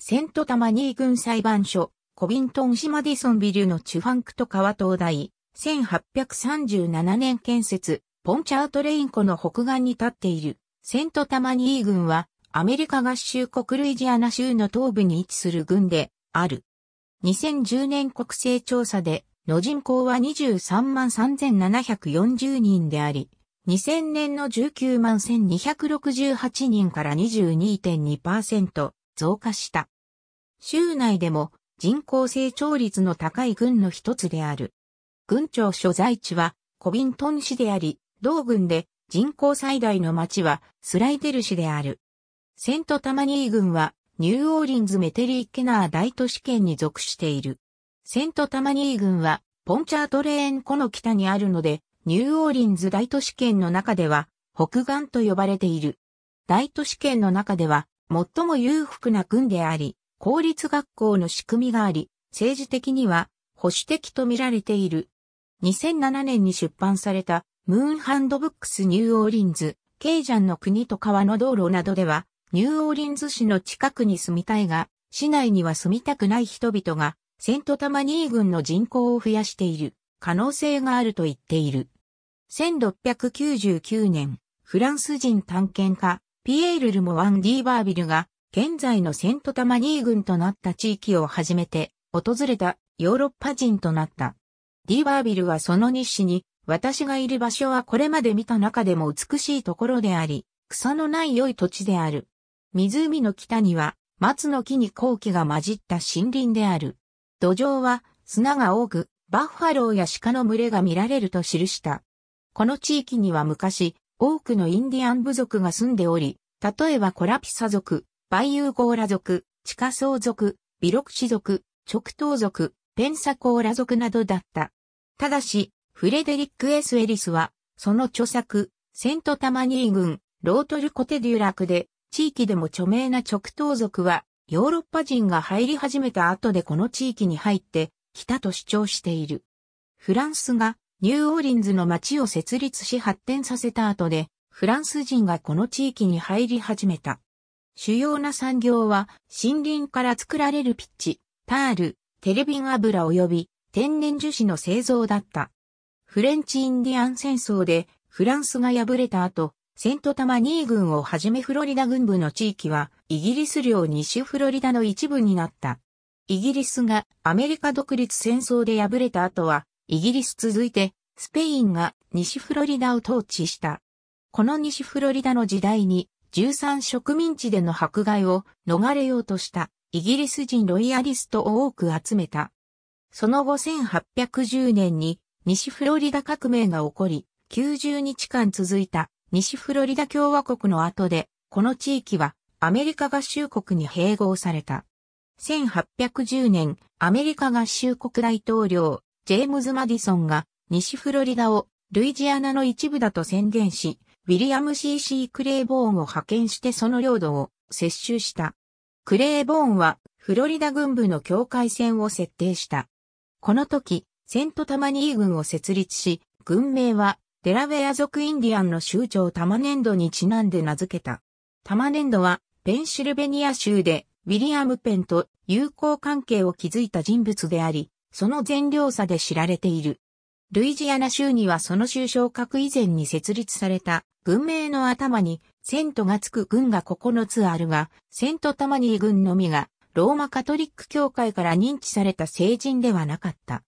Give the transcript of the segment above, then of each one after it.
セントタマニー軍裁判所、コビントン市マディソンビルのチュファンクト川東大、1837年建設、ポンチャートレイン湖の北岸に立っている、セントタマニー軍は、アメリカ合衆国ルイジアナ州の東部に位置する軍で、ある。2010年国勢調査で、の人口は23万3740人であり、2000年の19万1268人から22.2%、増加した。州内でも人口成長率の高い郡の一つである。郡庁所在地はコビントン市であり、同郡で人口最大の町はスライデル市である。セントタマニー郡はニューオーリンズメテリーケナー大都市圏に属している。セントタマニー郡はポンチャートレーン湖の北にあるので、ニューオーリンズ大都市圏の中では北岸と呼ばれている。大都市圏の中では最も裕福な郡であり、公立学校の仕組みがあり、政治的には保守的と見られている。2007年に出版されたムーンハンドブックスニューオーリンズ、ケイジャンの国と川の道路などでは、ニューオーリンズ市の近くに住みたいが、市内には住みたくない人々が、セントタマニー郡の人口を増やしている可能性があると言っている。1699年、フランス人探検家、ピエール・ルモワン・ディーバービルが、現在のセントタマニー郡となった地域を初めて、訪れたヨーロッパ人となった。ディーバービルはその日誌に、私がいる場所はこれまで見た中でも美しいところであり、草のない良い土地である。湖の北には、松の木に後期が混じった森林である。土壌は砂が多く、バッファローや鹿の群れが見られると記した。この地域には昔、多くのインディアン部族が住んでおり、例えばコラピサ族、バイユーゴーラ族、チカソ族、ビロクシ族、直頭族、ペンサコーラ族などだった。ただし、フレデリック・エス・エリスは、その著作、セント・タマニー軍、ロートル・コテデュラクで、地域でも著名な直頭族は、ヨーロッパ人が入り始めた後でこの地域に入ってきたと主張している。フランスがニューオーリンズの町を設立し発展させた後で、フランス人がこの地域に入り始めた。主要な産業は森林から作られるピッチ、タール、テレビン油及び天然樹脂の製造だった。フレンチインディアン戦争でフランスが敗れた後、セントタマニー軍をはじめフロリダ軍部の地域はイギリス領西フロリダの一部になった。イギリスがアメリカ独立戦争で敗れた後はイギリス続いて、スペインが西フロリダを統治した。この西フロリダの時代に、13植民地での迫害を逃れようとしたイギリス人ロイヤリストを多く集めた。その後1810年に西フロリダ革命が起こり、90日間続いた西フロリダ共和国の後で、この地域はアメリカ合衆国に併合された。1810年、アメリカ合衆国大統領ジェームズ・マディソンが西フロリダをルイジアナの一部だと宣言し、ウィリアム・ C.C. クレイボーンを派遣してその領土を接収した。クレイボーンはフロリダ軍部の境界線を設定した。この時、セントタマニー軍を設立し、軍名はデラウェア族インディアンの州長タマネンドにちなんで名付けた。タマネンドはペンシルベニア州でウィリアム・ペンと友好関係を築いた人物であり、その善良さで知られている。ルイジアナ州にはその州昇格以前に設立された軍名の頭にセントがつく軍が9つあるが、セントタマニー軍のみがローマカトリック教会から認知された聖人ではなかった。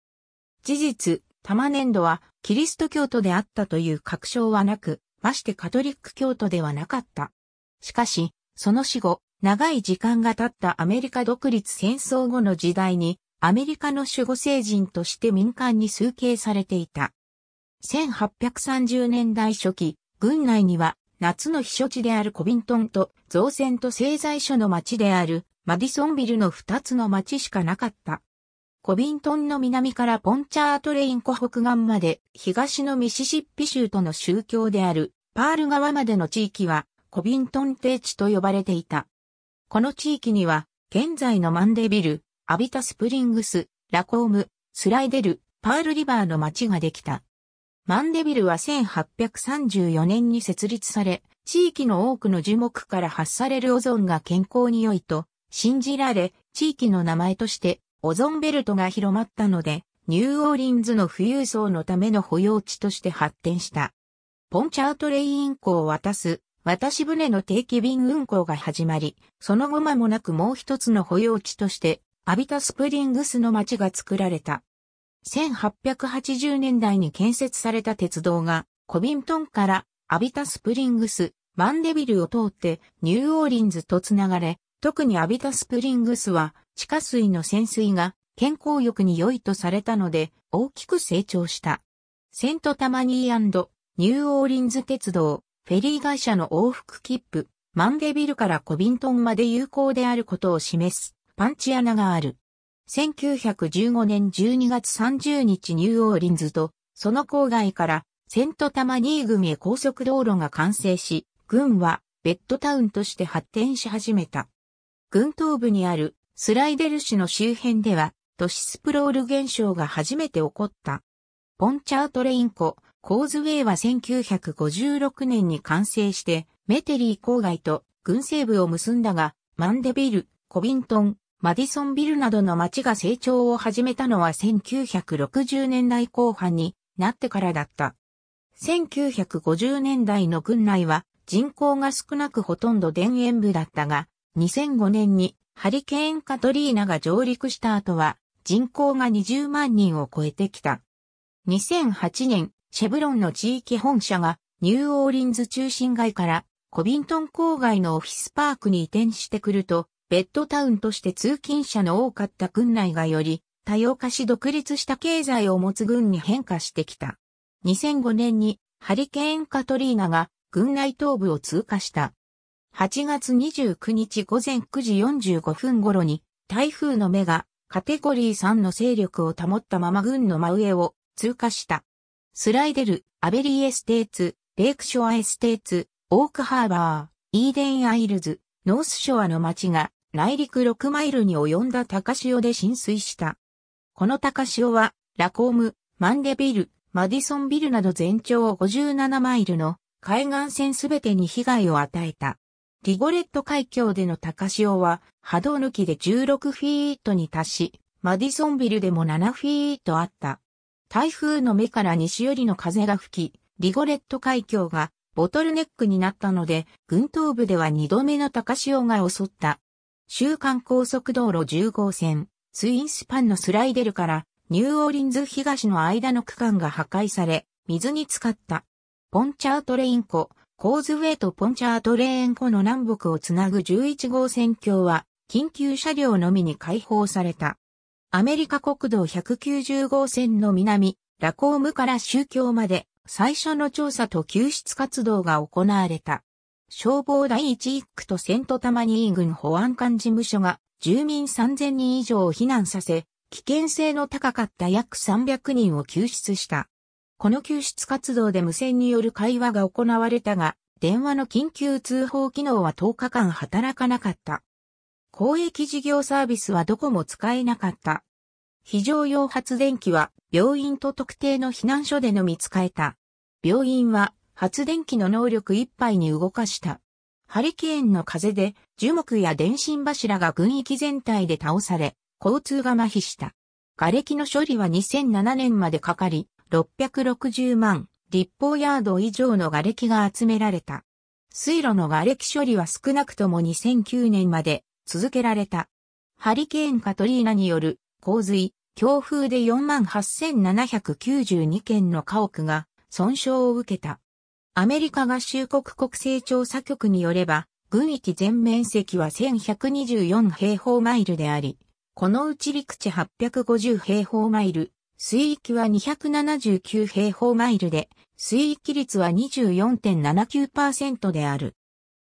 事実、タマネンドはキリスト教徒であったという確証はなく、ましてカトリック教徒ではなかった。しかし、その死後、長い時間が経ったアメリカ独立戦争後の時代に、アメリカの守護聖人として民間に崇敬されていた。1830年代初期、軍内には夏の避暑地であるコビントンと造船と製材所の町であるマディソンビルの2つの町しかなかった。コビントンの南からポンチャートレイン湖北岸まで東のミシシッピ州との宗教であるパール川までの地域はコビントン定地と呼ばれていた。この地域には現在のマンデビル、アビタスプリングス、ラコーム、スライデル、パールリバーの町ができた。マンデビルは1834年に設立され、地域の多くの樹木から発されるオゾンが健康に良いと信じられ、地域の名前としてオゾンベルトが広まったので、ニューオーリンズの富裕層のための保養地として発展した。ポンチャートレイン港を渡す、渡し船の定期便運航が始まり、その後間もなくもう一つの保養地としてアビタスプリングスの街が作られた。1880年代に建設された鉄道が、コビントンからアビタスプリングス、マンデビルを通ってニューオーリンズとつながれ、特にアビタスプリングスは地下水の潜水が健康浴に良いとされたので大きく成長した。セントタマニーニューオーリンズ鉄道、フェリー会社の往復切符、マンデビルからコビントンまで有効であることを示す。パンチ穴がある。1915年12月30日ニューオーリンズと、その郊外からセントタマニー組へ高速道路が完成し、軍はベッドタウンとして発展し始めた。軍東部にあるスライデル市の周辺では、都市スプロール現象が初めて起こった。ポンチャートレイン湖、コーズウェイは1956年に完成して、メテリー郊外と軍西部を結んだが、マンデビル、コビントン、マディソンビルなどの街が成長を始めたのは1960年代後半になってからだった。1950年代の軍内は人口が少なくほとんど田園部だったが、2005年にハリケーンカトリーナが上陸した後は人口が20万人を超えてきた。2008年、シェブロンの地域本社がニューオーリンズ中心街からコビントン郊外のオフィスパークに移転してくると、ベッドタウンとして通勤者の多かった軍内がより多様化し独立した経済を持つ軍に変化してきた。2005年にハリケーンカトリーナが軍内東部を通過した。8月29日午前9時45分頃に台風の目がカテゴリー3の勢力を保ったまま軍の真上を通過した。スライデル、アベリーエステーツ、レイクショアエステーツ、オークハーバー、イーデンアイルズ、ノースショアの町が内陸6マイルに及んだ高潮で浸水した。この高潮は、ラコーム、マンデビル、マディソンビルなど全長57マイルの海岸線すべてに被害を与えた。リゴレット海峡での高潮は波動抜きで16フィートに達し、マディソンビルでも7フィートあった。台風の目から西寄りの風が吹き、リゴレット海峡がボトルネックになったので、群島部では2度目の高潮が襲った。週間高速道路10号線、スインスパンのスライデルからニューオーリンズ東の間の区間が破壊され、水に浸かった。ポンチャートレイン湖、コーズウェイとポンチャートレーン湖の南北をつなぐ11号線橋は、緊急車両のみに開放された。アメリカ国道190号線の南、ラコームから宗教まで、最初の調査と救出活動が行われた。消防第一一区とセントタマニー郡保安官事務所が住民3000人以上を避難させ、危険性の高かった約300人を救出した。この救出活動で無線による会話が行われたが、電話の緊急通報機能は10日間働かなかった。公益事業サービスはどこも使えなかった。非常用発電機は病院と特定の避難所でのみ使えた。病院は発電機の能力いっぱいに動かした。ハリケーンの風で樹木や電信柱が軍域全体で倒され、交通が麻痺した。瓦礫の処理は2007年までかかり、660万立方ヤード以上の瓦礫が集められた。水路の瓦礫処理は少なくとも2009年まで続けられた。ハリケーンカトリーナによる洪水、強風で48,792件の家屋が損傷を受けた。アメリカ合衆国国勢調査局によれば、軍域全面積は1124平方マイルであり、このうち陸地850平方マイル、水域は279平方マイルで、水域率は24.79%である。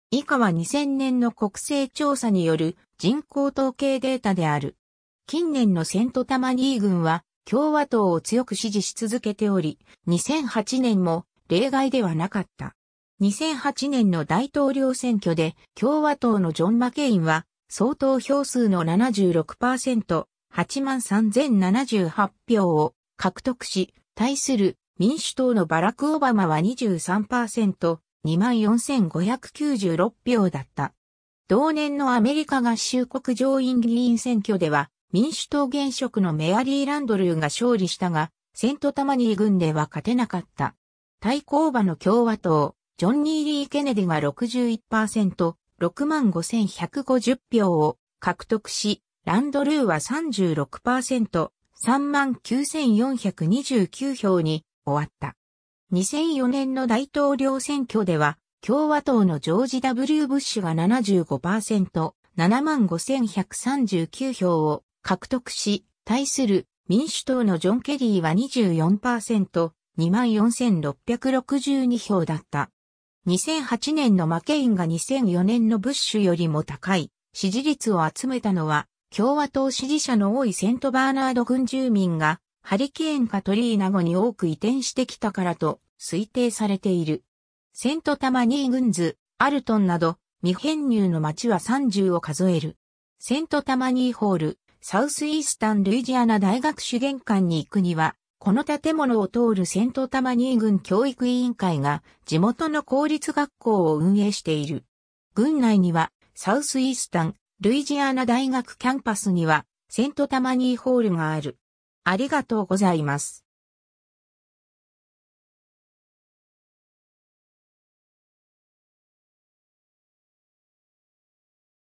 以下は2000年の国勢調査による人口統計データである。近年のセントタマニー軍は共和党を強く支持し続けており、2008年も例外ではなかった。2008年の大統領選挙で共和党のジョン・マケインは総投票数の 76%8 3078票を獲得し、対する民主党のバラク・オバマは 23%2 4596票だった。同年のアメリカ合衆国上院議員選挙では、民主党現職のメアリー・ランドルーが勝利したが、セントタマニー軍では勝てなかった。対抗馬の共和党、ジョン・ニーリー・ケネディは61%、65,150票を獲得し、ランドルーは36%、39,429票に終わった。2004年の大統領選挙では、共和党のジョージ・ W・ ブッシュが75%、75,139票を獲得し、対する民主党のジョン・ケリーは24%、24,662票だった。2008年のマケインが2004年のブッシュよりも高い支持率を集めたのは共和党支持者の多いセントバーナード軍住民がハリケーンカトリーナ後に多く移転してきたからと推定されている。セントタマニー郡ズ、アルトンなど未編入の町は30を数える。セントタマニーホール、サウスイースタンルイジアナ大学主玄関に行くにはこの建物を通るセントタマニー郡教育委員会が地元の公立学校を運営している。軍内にはサウスイースタン、ルイジアナ大学キャンパスにはセントタマニーホールがある。ありがとうございます。